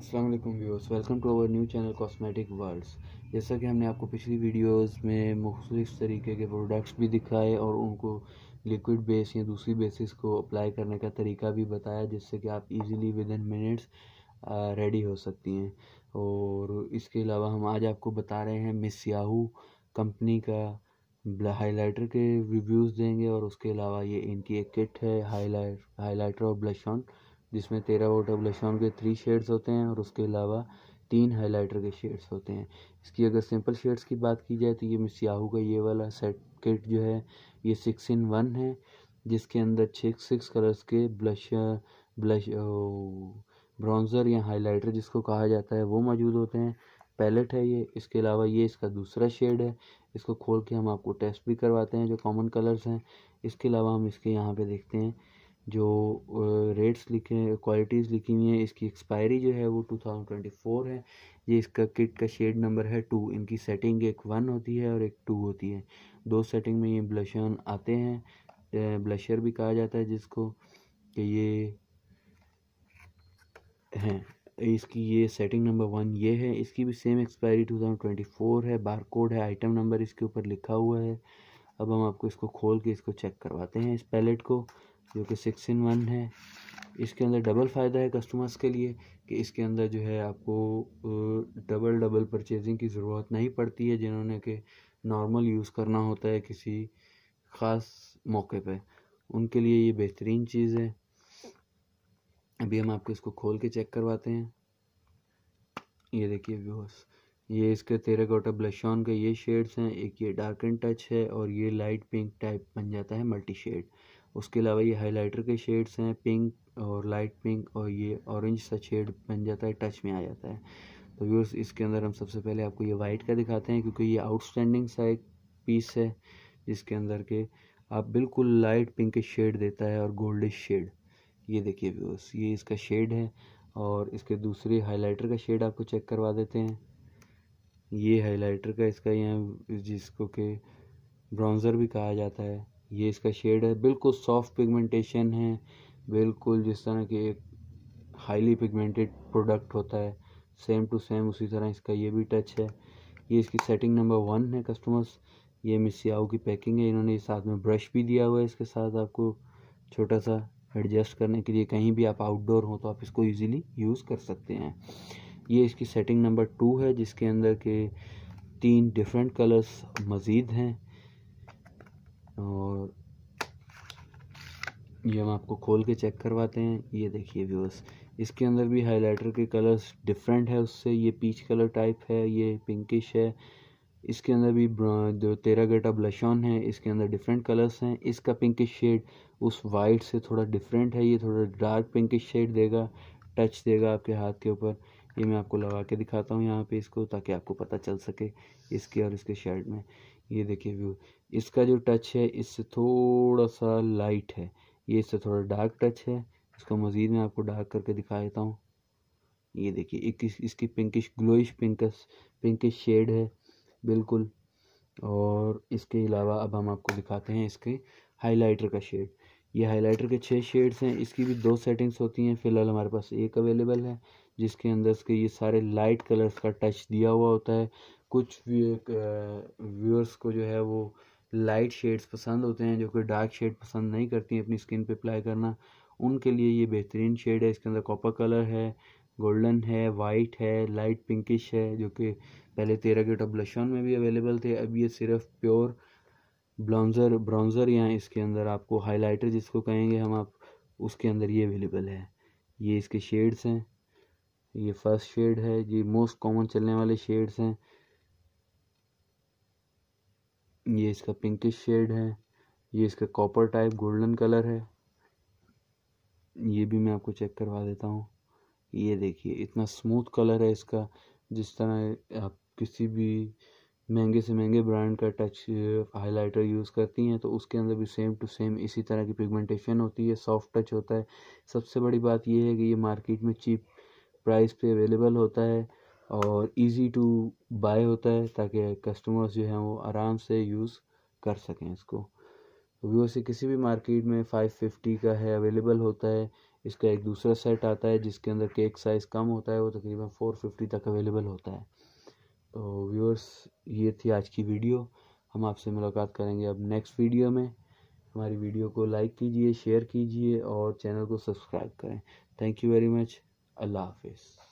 अस्सलाम वालेकुम viewers welcome to our new channel cosmetic worlds जैसा कि हमने आपको पिछली वीडियोस में मुख्तलिफ़ तरीके के प्रोडक्ट्स भी दिखाए और उनको लिक्विड बेस या दूसरी बेसिस को अप्लाई करने का तरीका भी बताया जिससे कि आप easily within minutes ready हो सकती हैं और इसके अलावा हम आज आपको बता रहे हैं मिस याहू कंपनी का हाईलाइटर के रिव्यूज़ देंगे और उसके अलावा ये इनकी एक किट है हाईलाइट हाईलाइटर और ब्लश ऑन जिसमें तेरह वोट अब्लेशन के थ्री शेड्स होते हैं और उसके अलावा तीन हाइलाइटर के शेड्स होते हैं इसकी अगर सिंपल शेड्स की बात की जाए तो ये मिस याहू का ये वाला सेट किट जो है ये सिक्स इन वन है जिसके अंदर छः सिक्स कलर्स के ब्लश ब्लश ब्राउजर या हाइलाइटर जिसको कहा जाता है वो मौजूद होते हैं पैलेट है ये इसके अलावा ये इसका दूसरा शेड है इसको खोल के हम आपको टेस्ट भी करवाते हैं जो कॉमन कलर्स हैं इसके अलावा हम इसके यहाँ पे देखते हैं जो रेट्स लिखे हैं क्वालिटीज़ लिखी हुई हैं इसकी एक्सपायरी जो है वो टू थाउजेंड ट्वेंटी फोर है ये इसका किट का शेड नंबर है टू इनकी सेटिंग एक वन होती है और एक टू होती है दो सेटिंग में ये ब्लशन आते हैं ब्लशर भी कहा जाता है जिसको कि ये हैं इसकी ये सेटिंग नंबर वन ये है इसकी भी same expiry two thousand twenty four है बार कोड है आइटम नंबर इसके ऊपर लिखा हुआ है अब हम आपको इसको खोल के इसको चेक करवाते हैं इस पैलेट को जो कि सिक्स इन वन है इसके अंदर डबल फ़ायदा है कस्टमर्स के लिए कि इसके अंदर जो है आपको डबल डबल परचेजिंग की ज़रूरत नहीं पड़ती है जिन्होंने कि नॉर्मल यूज़ करना होता है किसी ख़ास मौके पे उनके लिए ये बेहतरीन चीज़ है अभी हम आपको इसको खोल के चेक करवाते हैं ये देखिए व्यूअर्स ये इसके तेरह गोटा ब्लश ऑन के ये शेड्स हैं एक ये डार्क एंड टच है और ये लाइट पिंक टाइप बन जाता है मल्टी शेड उसके अलावा ये हाइलाइटर के शेड्स हैं पिंक और लाइट पिंक और ये ऑरेंज सा शेड बन जाता है टच में आ जाता है तो व्यूअर्स इसके अंदर हम सबसे पहले आपको ये वाइट का दिखाते हैं क्योंकि ये आउटस्टैंडिंग सा एक पीस है जिसके अंदर के आप बिल्कुल लाइट पिंक के शेड देता है और गोल्डिश शेड ये देखिए व्यूर्स ये इसका शेड है और इसके दूसरे हाइलाइटर का शेड आपको चेक करवा देते हैं ये हाइलाइटर का इसका यहाँ जिसको के ब्राउज़र भी कहा जाता है ये इसका शेड है बिल्कुल सॉफ्ट पिगमेंटेशन है बिल्कुल जिस तरह के एक हाईली पिगमेंटेड प्रोडक्ट होता है सेम टू सेम उसी तरह इसका ये भी टच है ये इसकी सेटिंग नंबर वन है कस्टमर्स ये मिसियाओ की पैकिंग है इन्होंने साथ में ब्रश भी दिया हुआ है इसके साथ आपको छोटा सा एडजस्ट करने के लिए कहीं भी आप आउटडोर हो तो आप इसको इजीली यूज़ कर सकते हैं ये इसकी सेटिंग नंबर टू है जिसके अंदर के तीन डिफरेंट कलर्स मज़ीद हैं और ये हम आपको खोल के चेक करवाते हैं ये देखिए व्यूअर्स इसके अंदर भी हाइलाइटर के कलर्स डिफरेंट है उससे ये पीच कलर टाइप है ये पिंकिश है इसके अंदर भी जो तेरा गेटा ब्लश ऑन है इसके अंदर डिफरेंट कलर्स हैं इसका पिंकिश शेड उस वाइट से थोड़ा डिफरेंट है ये थोड़ा डार्क पिंकिश शेड देगा टच देगा आपके हाथ के ऊपर ये मैं आपको लगा के दिखाता हूँ यहाँ पे इसको ताकि आपको पता चल सके इसके और इसके शर्ट में ये देखिए व्यू इसका जो टच है इससे थोड़ा सा लाइट है ये इससे थोड़ा डार्क टच है इसको मज़ीद मैं आपको डार्क करके दिखा देता हूँ ये देखिए एक इस, इसकी pinkish glowish pinks pinkish shade है बिल्कुल और इसके अलावा अब हम आपको दिखाते हैं इसके हाइलाइटर का शेड ये हाइलाइटर के छः शेड्स हैं इसकी भी दो सेटिंग्स होती हैं फ़िलहाल हमारे पास एक अवेलेबल है जिसके अंदर इसके ये सारे लाइट कलर्स का टच दिया हुआ होता है कुछ व्यूअर्स को जो है वो लाइट शेड्स पसंद होते हैं जो कि डार्क शेड पसंद नहीं करती हैं अपनी स्किन पे अप्लाई करना उनके लिए ये बेहतरीन शेड है इसके अंदर कॉपर कलर है गोल्डन है वाइट है लाइट पिंकिश है जो कि पहले तेरह के टॉप लशन में भी अवेलेबल थे अब ये सिर्फ प्योर ब्लाउजर ब्राउज़र या इसके अंदर आपको हाईलाइटर जिसको कहेंगे हम आप उसके अंदर ये अवेलेबल है ये इसके शेड्स हैं ये फर्स्ट शेड है ये मोस्ट कॉमन चलने वाले शेड्स हैं ये इसका पिंकिश शेड है ये इसका कॉपर टाइप गोल्डन कलर है ये भी मैं आपको चेक करवा देता हूँ ये देखिए इतना स्मूथ कलर है इसका जिस तरह आप किसी भी महंगे से महंगे ब्रांड का टच हाइलाइटर यूज़ करती हैं तो उसके अंदर भी सेम टू सेम इसी तरह की पिगमेंटेशन होती है सॉफ्ट टच होता है सबसे बड़ी बात यह है कि ये मार्केट में चीप प्राइस पे अवेलेबल होता है और इजी टू बाय होता है ताकि कस्टमर्स जो हैं वो आराम से यूज़ कर सकें इसको वीवो से किसी भी मार्केट में फाइव फिफ्टी का है अवेलेबल होता है इसका एक दूसरा सेट आता है जिसके अंदर केक साइज़ कम होता है वो तकरीबन फोर फिफ्टी तक अवेलेबल होता है तो व्यूअर्स ये थी आज की वीडियो हम आपसे मुलाकात करेंगे अब नेक्स्ट वीडियो में हमारी वीडियो को लाइक कीजिए शेयर कीजिए और चैनल को सब्सक्राइब करें थैंक यू वेरी मच अल्लाह हाफिज़